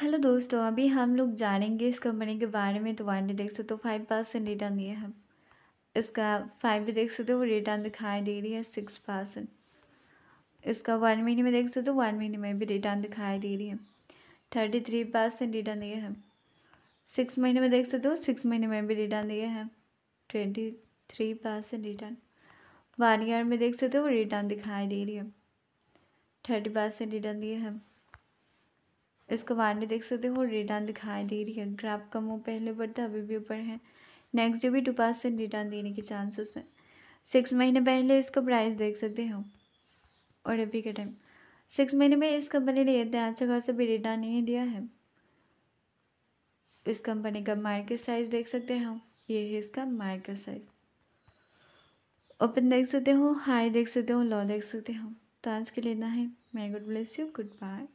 hello दोस्तों अभी हम लोग जानेंगे इस कंपनी के बारे में तो वन देख सकते हो फाइव परसेंट रिटर्न दिए हम इसका फाइव भी देख सकते हो रिटर्न दिखाई दे रही है सिक्स परसेंट इसका वन महीने में देख सकते हो वन महीने में भी रिटर्न दिखाई दे रही है थर्टी थ्री परसेंट रिटर्न दिए हम सिक्स महीने में देख सकते हो सिक्स महीने में भी रिटर्न दिए हैं twenty three percent return one year में देख सकते हो रिटर्न दिखाई दे रही है थर्टी परसेंट रिटर्न दिए हैं इसका वार्निंग देख सकते हो रिटर्न दिखाई दे रही है ग्राफ आपका मुँह पहले पर था अभी भी ऊपर है नेक्स्ट डे भी टू से रिटर्न देने के चांसेस हैं सिक्स महीने पहले इसका प्राइस देख सकते हो और अभी के टाइम सिक्स महीने में इस कंपनी ने इतना अच्छा खासा भी रिटर्न नहीं दिया है इस कंपनी का मार्केट साइज देख सकते हो ये है इसका मार्केट साइज ओपन देख सकते हो हाई देख सकते हो लॉ देख सकते हो तो आज के लिए है मैं good bless you good bye